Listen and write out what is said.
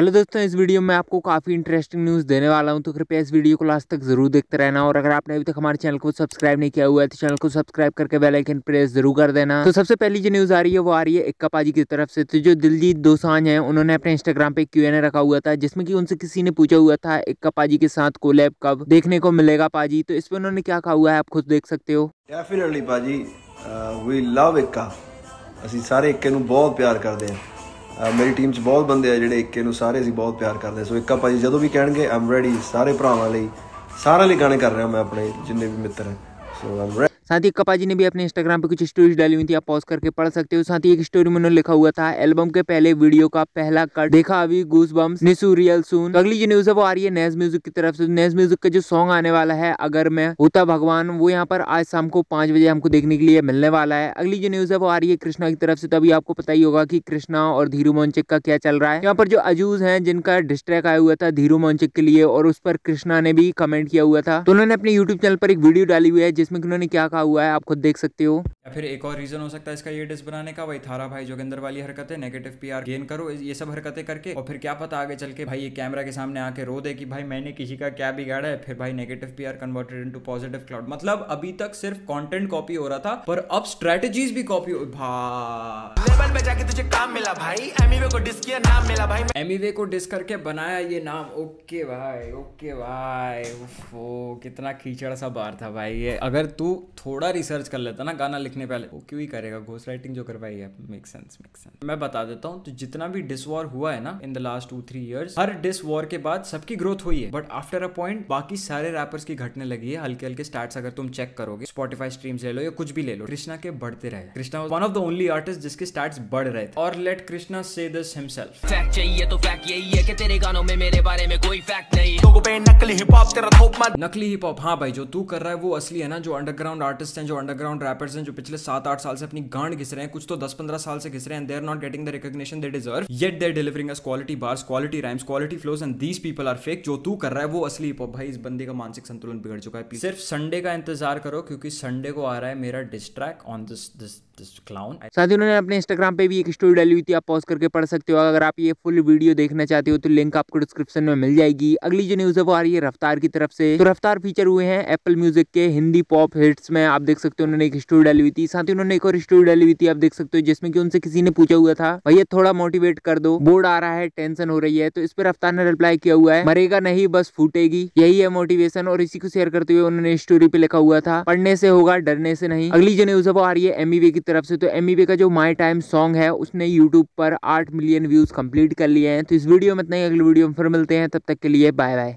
hello दोस्तों इस video में आपको काफ़ी इंटरेस्टिंग न्यूज़ देने वाला हूं तो कृपया इस वीडियो को लास्ट तक जरूर देखते रहना और अगर आपने अभी तक हमारे चैनल को सब्सक्राइब नहीं किया हुआ है तो चैनल को सब्सक्राइब करके बेल आइकन प्रेस जरूर कर देना तो सबसे पहली जो न्यूज़ आ रही है वो आ रही है इक्का पाजी की तरफ से तो जो दिलजीत दोसांझ है उन्होंने अपने इंस्टाग्राम पर क्यू रखा हुआ था जिसमें कि उनसे किसी ने पूछा हुआ था इक्का पाजी के साथ कोलैब कब देखने को मिलेगा पाजी तो इस पर उन्होंने क्या कहा हुआ है आप खुद देख सकते हो डेफिनेटली पाजी वी uh, लव इक्का ਅਸੀਂ सारे इक्के ਨੂੰ ਬਹੁਤ ਪਿਆਰ ਕਰਦੇ ਹਾਂ ਮੇਰੀ ਟੀਮ 'ਚ ਬਹੁਤ ਬੰਦੇ ਆ ਜਿਹੜੇ ਇੱਕੇ ਨੂੰ ਸਾਰੇ ਅਸੀਂ ਬਹੁਤ ਪਿਆਰ ਕਰਦੇ ਸੋ ਇੱਕਾ ਭਾਜੀ ਜਦੋਂ ਵੀ ਕਹਿਣਗੇ ਆਮ ਰੈਡੀ ਸਾਰੇ ਭਰਾਵਾਂ ਲਈ ਸਾਰਿਆਂ ਲਈ ਗਾਣੇ ਕਰ ਰਿਹਾ ਮੈਂ ਆਪਣੇ ਜਿੰਨੇ ਵੀ ਮਿੱਤਰ ਹੈ ਸੋ ਆਮ साथ ही कपा जी ने भी अपने इंस्टाग्राम पे कुछ स्टोरीज डाली हुई थी आप पॉज करके पढ़ सकते हो साथ ही एक स्टोरी में उन्होंने लिखा हुआ था एल्बम के पहले वीडियो का पहला कट देखा अभी गूस बम्स रियल सुन अगली जो न्यूज है वो आ रही है नेज म्यूजिक की तरफ से नेज म्यूजिक का जो सॉन्ग आने वाला है अगर मैं होता भगवान वो यहाँ पर आज शाम को पांच बजे हमको देखने के लिए मिलने वाला है अगली जो न्यूज है वो आ रही है कृष्णा की तरफ से तो अभी आपको पता ही होगा की कृष्णा और धीरू मोन्चिक का क्या चल रहा है यहाँ पर जो अजूज है जिनका डिस्ट्रैक आया हुआ था धीरू मोन्चिक के लिए और उस पर कृष्णा ने भी कमेंट किया हुआ था तो उन्होंने अपने यूट्यूब चैनल पर एक वीडियो डाली हुई है जिसमें उन्होंने क्या कहा रखा हुआ है आप खुद देख सकते हो या फिर एक और रीजन हो सकता है इसका ये डिश बनाने का भाई थारा भाई जोगिंदर वाली हरकतें नेगेटिव पीआर गेन करो ये सब हरकतें करके और फिर क्या पता आगे चल के भाई ये कैमरा के सामने आके रो दे कि भाई मैंने किसी का क्या बिगाड़ा है फिर भाई negative PR converted into positive clout मतलब अभी तक सिर्फ कॉन्टेंट कॉपी हो रहा था पर अब स्ट्रेटेजीज भी कॉपी हो जाके तुझे काम मिला भाई एमीवे को डिस किया नाम मिला भाई एमीवे को डिस करके बनाया ये नाम ओके भाई ओके भाई ओफो कितना कीचड़ सा बार था भाई ये अगर तू थो थोड़ा रिसर्च कर लेता ना गाना लिखने पहले वो क्यों ही करेगा घोस्ट राइटिंग जो करवाई है मेक सेंस मेक सेंस मैं बता देता हूँ तो जितना भी डिस वॉर हुआ है ना in the last two three years हर डिस वॉर के बाद सबकी ग्रोथ हुई है बट आफ्टर अ पॉइंट बाकी सारे रैपर्स की घटने लगी है हल्के हल्के स्टार्ट अगर तुम चेक करोगे स्पॉटिफाई स्ट्रीम्स ले लो या कुछ भी ले लो कृष्णा के बढ़ते रहे Krishna one of the only artist जिसके स्टार्ट बढ़ रहे थे और लेट कृष्णा से दिस हिमसेल्फ फैक्ट चाहिए तो फैक्ट यही है कि तेरे गानों में मेरे बारे में कोई फैक्ट नहीं नकली हिप हॉप तेरा नकली हिप हॉप हाँ भाई जो तू कर रहा है वो असली है ना जो अंडरग्राउंड आर्ट आर्टिस्ट हैं जो अंडरग्राउंड रैपर्स हैं जो पिछले सात आठ साल से अपनी गांड घिस रहे हैं कुछ तो दस पंद्रह साल से घिस रहे हैं they are not getting the recognition they deserve yet they're delivering as quality bars quality rhymes quality flows and these people are fake जो तू कर रहा है वो असली हिप भाई इस बंदी का मानसिक संतुलन बिगड़ चुका है सिर्फ संडे का इंतजार करो क्योंकि संडे को आ रहा है मेरा diss track on this this this clown साथ ही उन्होंने अपने इंस्टाग्राम पे भी एक स्टोरी डाली हुई थी आप पॉज करके पढ़ सकते हो अगर आप ये फुल वीडियो देखना चाहते हो तो लिंक आपको डिस्क्रिप्शन में मिल जाएगी अगली जो न्यूज है वो आ रही है रफ्तार की तरफ से तो रफ्तार फीचर हुए हैं एप्पल म्यूजिक के हिंदी पॉप हिट्स में में आप देख सकते हो उन्होंने एक स्टोरी डाली हुई थी साथ ही उन्होंने एक और स्टोरी डाली हुई थी आप देख सकते हो जिसमें कि उनसे किसी ने पूछा हुआ था भैया थोड़ा मोटिवेट कर दो बोर्ड आ रहा है टेंशन हो रही है तो इस पर रफ्तार ने रिप्लाई किया हुआ है मरेगा नहीं बस फूटेगी यही है मोटिवेशन और इसी को शेयर करते हुए उन्होंने स्टोरी पे लिखा हुआ था पढ़ने से होगा डरने से नहीं अगली जो न्यूज आ रही है एमबीबी e की तरफ से तो एमबीबी e का जो माई टाइम सॉन्ग है उसने यूट्यूब पर आठ मिलियन व्यूज कंप्लीट कर लिए हैं तो इस वीडियो में इतना ही अगले वीडियो में फिर मिलते हैं तब तक के लिए बाय बाय